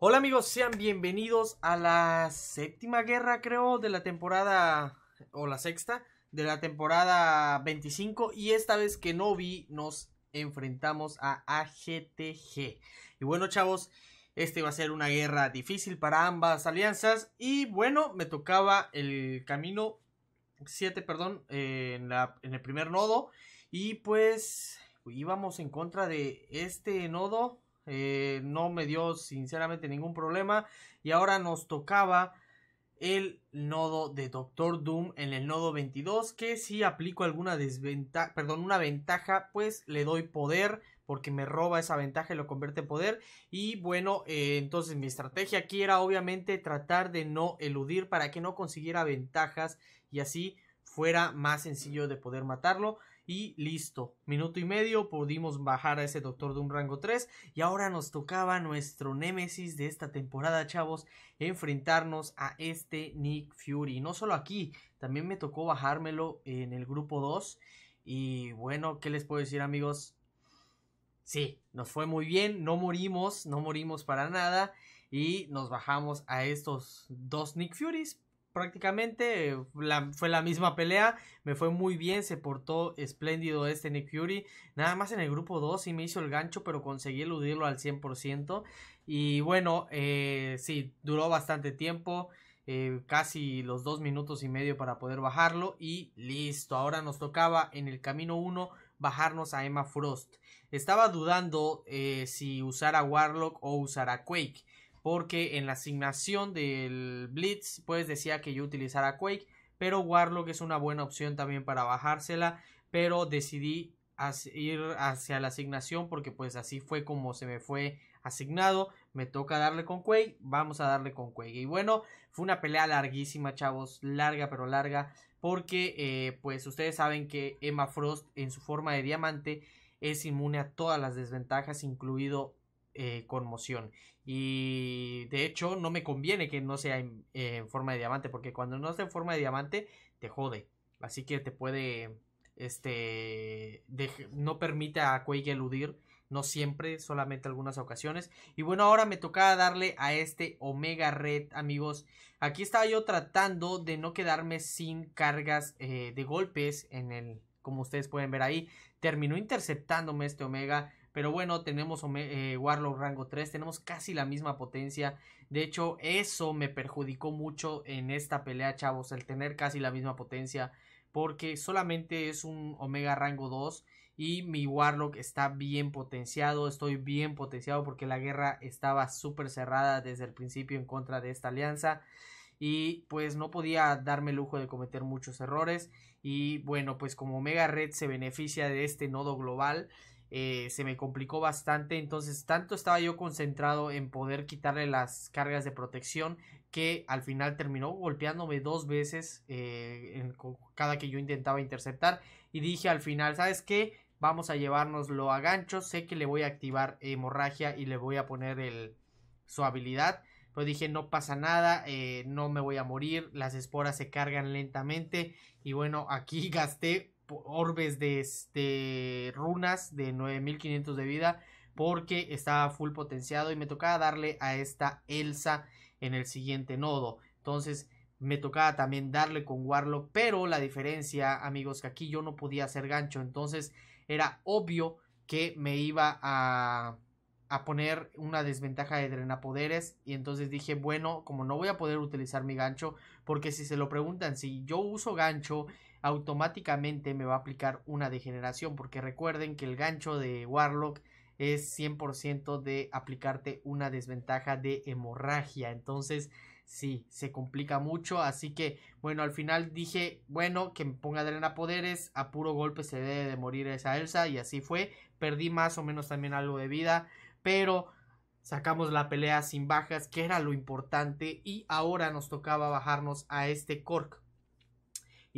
Hola amigos, sean bienvenidos a la séptima guerra creo de la temporada o la sexta de la temporada 25 y esta vez que no vi nos enfrentamos a AGTG. Y bueno chavos, este va a ser una guerra difícil para ambas alianzas y bueno, me tocaba el camino 7, perdón, en, en el primer nodo y pues íbamos en contra de este nodo eh, no me dio sinceramente ningún problema y ahora nos tocaba el nodo de Doctor Doom en el nodo 22 que si aplico alguna desventaja, perdón, una ventaja, pues le doy poder porque me roba esa ventaja y lo convierte en poder y bueno, eh, entonces mi estrategia aquí era obviamente tratar de no eludir para que no consiguiera ventajas y así fuera más sencillo de poder matarlo. Y listo, minuto y medio, pudimos bajar a ese doctor de un rango 3 y ahora nos tocaba nuestro némesis de esta temporada, chavos, enfrentarnos a este Nick Fury. No solo aquí, también me tocó bajármelo en el grupo 2 y bueno, ¿qué les puedo decir amigos? Sí, nos fue muy bien, no morimos, no morimos para nada y nos bajamos a estos dos Nick Furies, prácticamente. Eh, fue la misma pelea. Me fue muy bien. Se portó espléndido este Nick Fury. Nada más en el grupo 2 sí me hizo el gancho, pero conseguí eludirlo al 100%. Y bueno, eh, sí, duró bastante tiempo. Eh, casi los dos minutos y medio para poder bajarlo. Y listo. Ahora nos tocaba en el camino 1 bajarnos a Emma Frost. Estaba dudando si usar a Warlock o usar a Quake porque en la asignación del Blitz pues decía que yo utilizara Quake, pero Warlock es una buena opción también para bajársela, pero decidí ir hacia la asignación porque pues así fue como se me fue asignado, me toca darle con Quake, vamos a darle con Quake. Y bueno, fue una pelea larguísima, chavos, larga pero larga, porque eh, pues ustedes saben que Emma Frost en su forma de diamante es inmune a todas las desventajas, incluido eh, conmoción. Y de hecho no me conviene que no sea en, forma de diamante, porque cuando no está en forma de diamante te jode. Así que te puede, este, no permite a Quake eludir, no siempre, solamente algunas ocasiones. Y bueno, ahora me tocaba darle a este Omega Red, amigos. Aquí estaba yo tratando de no quedarme sin cargas eh, de golpes en el, como ustedes pueden ver ahí. Terminó interceptándome este Omega. Pero bueno, tenemos eh, Warlock rango 3, tenemos casi la misma potencia. De hecho, eso me perjudicó mucho en esta pelea, chavos, el tener casi la misma potencia. Porque solamente es un Omega rango 2 y mi Warlock está bien potenciado. Estoy bien potenciado porque la guerra estaba súper cerrada desde el principio en contra de esta alianza y pues no podía darme lujo de cometer muchos errores y bueno pues como Omega Red se beneficia de este nodo global eh, se me complicó bastante. Entonces, tanto estaba yo concentrado en poder quitarle las cargas de protección que al final terminó golpeándome dos veces eh, cada que yo intentaba interceptar. Y dije al final, ¿sabes qué? Vamos a llevárnoslo a gancho. Sé que le voy a activar hemorragia y le voy a poner el, su habilidad. Pero dije, no pasa nada, eh, no me voy a morir. Las esporas se cargan lentamente. Y bueno, aquí gasté orbes de, este runas de 9500 de vida porque estaba full potenciado y me tocaba darle a esta Elsa en el siguiente nodo. Entonces me tocaba también darle con Warlock, pero la diferencia, amigos, que aquí yo no podía hacer gancho, entonces era obvio que me iba a, a poner una desventaja de drenapoderes y entonces dije, bueno, como no voy a poder utilizar mi gancho, porque si se lo preguntan, si yo uso gancho automáticamente me va a aplicar una degeneración, porque recuerden que el gancho de Warlock es 100% de aplicarte una desventaja de hemorragia, entonces sí, se complica mucho, así que bueno, al final dije, bueno, que me ponga Drena poderes, a puro golpe se debe de morir esa Elsa y así fue, perdí más o menos también algo de vida, pero sacamos la pelea sin bajas, que era lo importante, y ahora nos tocaba bajarnos a este Cork.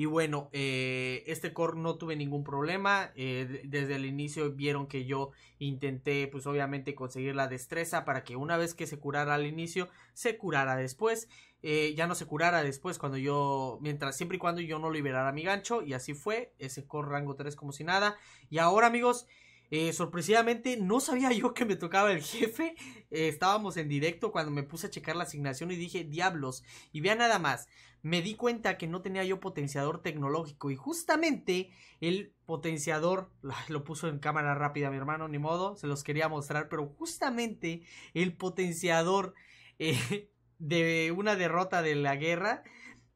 Y bueno, eh, este core no tuve ningún problema. Eh, desde el inicio vieron que yo intenté, pues obviamente, conseguir la destreza para que una vez que se curara al inicio, se curara después. Eh, ya no se curara después cuando yo, mientras, siempre y cuando yo no liberara mi gancho. Y así fue, ese core rango 3 como si nada. Y ahora amigos, eh, sorpresivamente, no sabía yo que me tocaba el jefe. Eh, estábamos en directo cuando me puse a checar la asignación y dije, diablos. Y vea nada más, me di cuenta que no tenía yo potenciador tecnológico. Y justamente el potenciador, lo puso en cámara rápida mi hermano, ni modo, se los quería mostrar. Pero justamente el potenciador eh, de una derrota de la guerra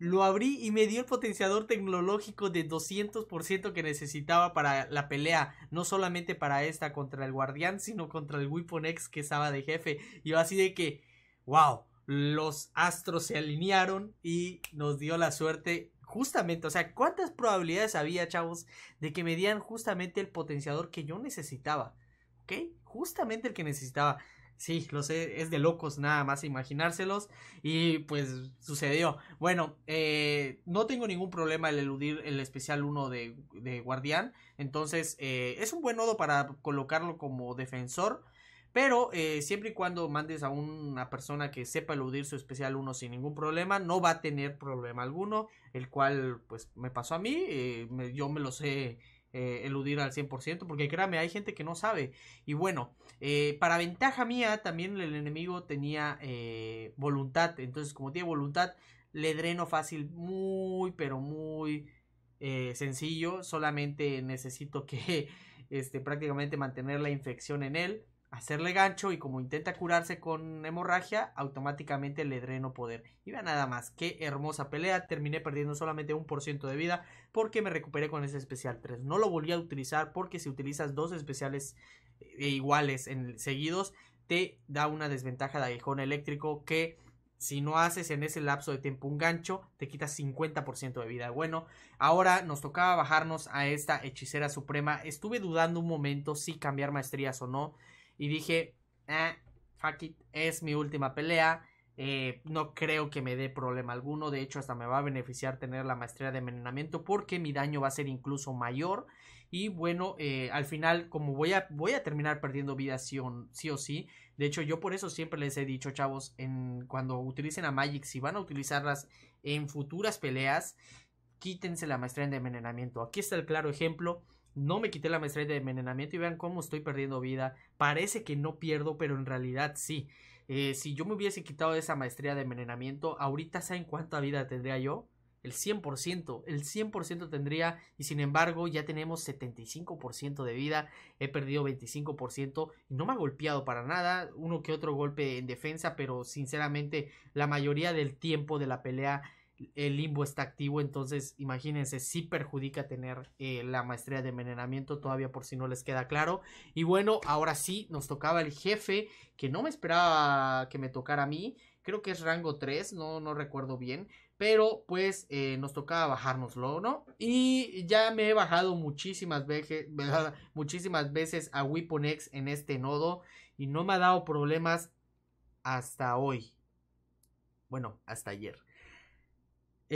lo abrí y me dio el potenciador tecnológico de 200% que necesitaba para la pelea, no solamente para esta contra el guardián, sino contra el Weapon X que estaba de jefe. Y así de que, wow, los astros se alinearon y nos dio la suerte justamente, o sea, ¿cuántas probabilidades había, chavos, de que me dieran justamente el potenciador que yo necesitaba? ¿Ok? Justamente el que necesitaba. Sí, lo sé, es de locos nada más imaginárselos y pues sucedió. Bueno, eh, no tengo ningún problema el eludir el especial 1 de, de Guardián, entonces eh, es un buen nodo para colocarlo como defensor, pero eh, siempre y cuando mandes a una persona que sepa eludir su especial 1 sin ningún problema, no va a tener problema alguno, el cual pues me pasó a mí, yo me lo sé eh, eludir al 100%, porque créame, hay gente que no sabe. Y bueno, eh, para ventaja mía, también el enemigo tenía eh, voluntad, entonces como tiene voluntad, le dreno fácil, muy, pero muy sencillo, solamente necesito que este, prácticamente mantener la infección en él hacerle gancho y como intenta curarse con hemorragia, automáticamente le dreno poder. Y vean nada más, qué hermosa pelea, terminé perdiendo solamente un por ciento de vida porque me recuperé con ese especial 3. No lo volví a utilizar porque si utilizas dos especiales eh, iguales en, seguidos, te da una desventaja de aguijón eléctrico que... Si no haces en ese lapso de tiempo un gancho, te quitas 50% de vida. Bueno, ahora nos tocaba bajarnos a esta hechicera suprema. Estuve dudando un momento si cambiar maestrías o no. Y dije, eh, fuck it, es mi última pelea. Eh, no creo que me dé problema alguno. De hecho, hasta me va a beneficiar tener la maestría de envenenamiento porque mi daño va a ser incluso mayor. Y bueno, eh, al final, como voy a, voy a terminar perdiendo vida sí o, sí De hecho, yo por eso siempre les he dicho, chavos, en, cuando utilicen a Magic, si van a utilizarlas en futuras peleas, quítense la maestría de envenenamiento. Aquí está el claro ejemplo no me quité la maestría de envenenamiento y vean cómo estoy perdiendo vida. Parece que no pierdo, pero en realidad sí. Eh, si yo me hubiese quitado esa maestría de envenenamiento, ahorita saben cuánta vida tendría yo. El 100%, el 100% tendría y sin embargo ya tenemos 75% de vida, he perdido 25% y no me ha golpeado para nada, uno que otro golpe en defensa, pero sinceramente la mayoría del tiempo de la pelea el limbo está activo, entonces imagínense, si perjudica tener eh, la maestría de envenenamiento todavía por si no les queda claro. Y bueno, ahora sí, nos tocaba el jefe, que no me esperaba que me tocara a mí, creo que es rango 3, no, no recuerdo bien, pero pues eh, nos tocaba bajárnoslo, ¿no? Y ya me he bajado muchísimas veces, muchísimas veces a Weapon en este nodo y no me ha dado problemas hasta hoy. Bueno, hasta ayer.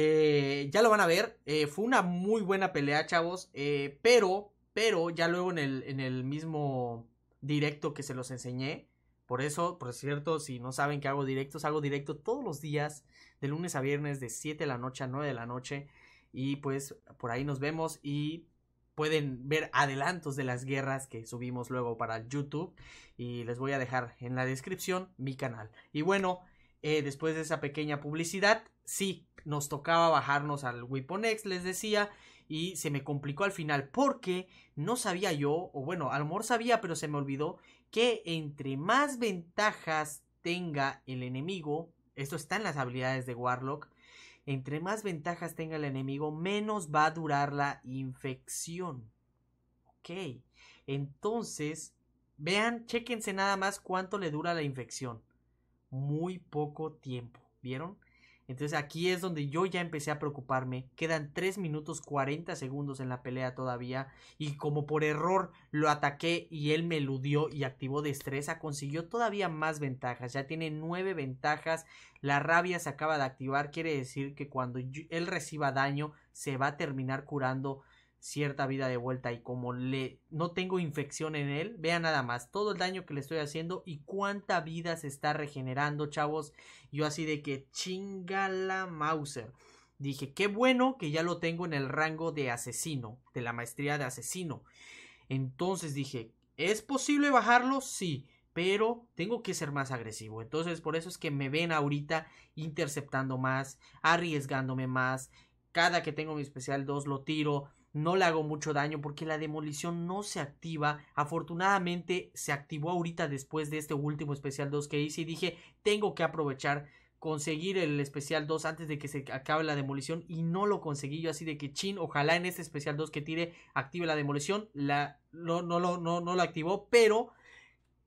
Eh, ya lo van a ver. Eh, fue una muy buena pelea, chavos. Eh, pero, pero ya luego en el, en el mismo directo que se los enseñé. Por eso, por cierto, si no saben que hago directos, hago directo todos los días, de lunes a viernes, de 7 de la noche a 9 de la noche. Y pues por ahí nos vemos y pueden ver adelantos de las guerras que subimos luego para YouTube. Y les voy a dejar en la descripción mi canal. Y bueno, eh, después de esa pequeña publicidad, sí, nos tocaba bajarnos al Wiponex, les decía, y se me complicó al final porque no sabía yo, o bueno, a lo mejor sabía, pero se me olvidó que entre más ventajas tenga el enemigo, esto está en las habilidades de Warlock, entre más ventajas tenga el enemigo, menos va a durar la infección. Ok, entonces, vean, chéquense nada más cuánto le dura la infección muy poco tiempo, ¿vieron? Entonces aquí es donde yo ya empecé a preocuparme. Quedan 3 minutos 40 segundos en la pelea todavía. Y como por error lo ataqué y él me eludió y activó destreza, consiguió todavía más ventajas. Ya tiene 9 ventajas. La rabia se acaba de activar. Quiere decir que cuando él reciba daño, se va a terminar curando cierta vida de vuelta y como le no tengo infección en él, vea nada más todo el daño que le estoy haciendo y cuánta vida se está regenerando, chavos. Yo así de que chingala Mauser. Dije, qué bueno que ya lo tengo en el rango de asesino, de la maestría de asesino. Entonces dije, ¿es posible bajarlo? Sí, pero tengo que ser más agresivo. Entonces por eso es que me ven ahorita interceptando más, arriesgándome más. Cada que tengo mi especial 2 lo tiro no le hago mucho daño porque la demolición no se activa. Afortunadamente se activó ahorita después de este último especial 2 que hice y dije, tengo que aprovechar conseguir el especial 2 antes de que se acabe la demolición y no lo conseguí yo así de que chin, ojalá en este especial 2 que tire active la demolición, la, no, no, no, no, no lo activó, pero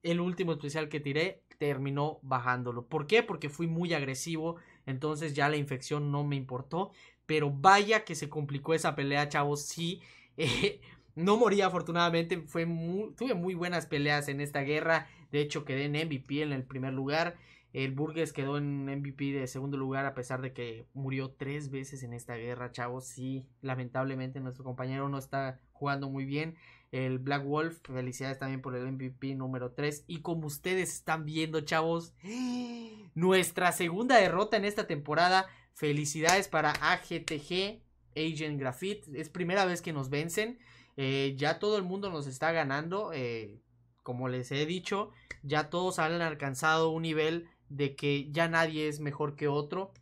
el último especial que tiré terminó bajándolo. ¿Por qué? Porque fui muy agresivo, entonces ya la infección no me importó, pero vaya que se complicó esa pelea, chavos. Sí, eh, no moría afortunadamente. Fue muy, tuve muy buenas peleas en esta guerra. De hecho, quedé en MVP en el primer lugar. El Burgess quedó en MVP de segundo lugar a pesar de que murió tres veces en esta guerra, chavos. Sí, lamentablemente nuestro compañero no está jugando muy bien. El Black Wolf, felicidades también por el MVP número 3. Y como ustedes están viendo, chavos, nuestra segunda derrota en esta temporada. Felicidades para AGTG, Agent Graphite. Es primera vez que nos vencen. Eh, ya todo el mundo nos está ganando. Eh, como les he dicho, ya todos han alcanzado un nivel de que ya nadie es mejor que otro.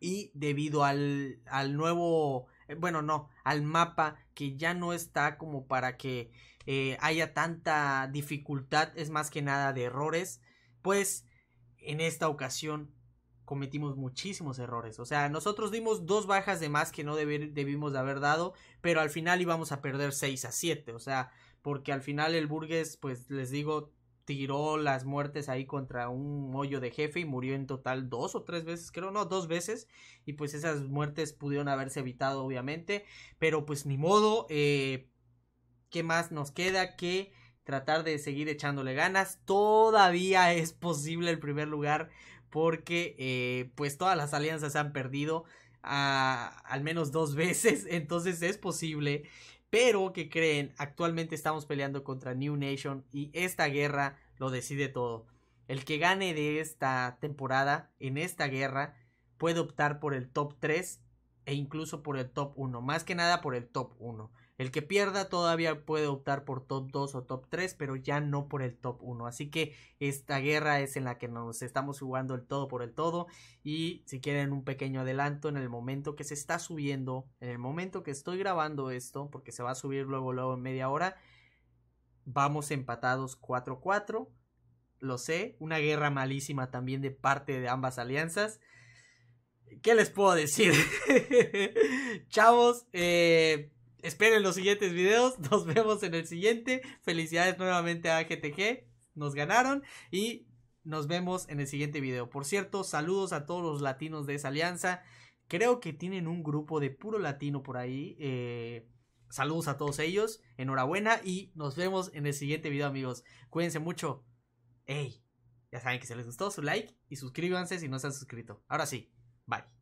Y debido al, al nuevo, eh, bueno, no, al mapa que ya no está como para que haya tanta dificultad, es más que nada de errores, pues en esta ocasión cometimos muchísimos errores. O sea, nosotros dimos dos bajas de más que no debimos de haber dado, pero al final íbamos a perder 6 a 7. O sea, porque al final el Burgues, pues les digo, tiró las muertes ahí contra un hoyo de jefe y murió en total dos o tres veces, creo, no, dos veces. Y pues esas muertes pudieron haberse evitado, obviamente. Pero pues ni modo, eh, ¿qué más nos queda que tratar de seguir echándole ganas? Todavía es posible el primer lugar porque eh, pues todas las alianzas se han perdido ah, al menos dos veces, entonces es posible. Pero que creen, actualmente estamos peleando contra New Nation y esta guerra lo decide todo. El que gane de esta temporada, en esta guerra, puede optar por el top 3 e incluso por el top 1. Más que nada por el top 1. El que pierda todavía puede optar por top 2 o top 3, pero ya no por el top 1. Así que esta guerra es en la que nos estamos jugando el todo por el todo. Y si quieren un pequeño adelanto, en el momento que se está subiendo, en el momento que estoy grabando esto, porque se va a subir luego, luego en media hora, vamos empatados 4-4. Lo sé, una guerra malísima también de parte de ambas alianzas. ¿Qué les puedo decir? Chavos, eh, esperen los siguientes videos. Nos vemos en el siguiente. Felicidades nuevamente a GTG. Nos ganaron y nos vemos en el siguiente video. Por cierto, saludos a todos los latinos de esa alianza. Creo que tienen un grupo de puro latino por ahí. Eh, saludos a todos ellos. Enhorabuena y nos vemos en el siguiente video, amigos. Cuídense mucho. Ey, ya saben que se les gustó su like y suscríbanse si no se han suscrito. Ahora sí, bye.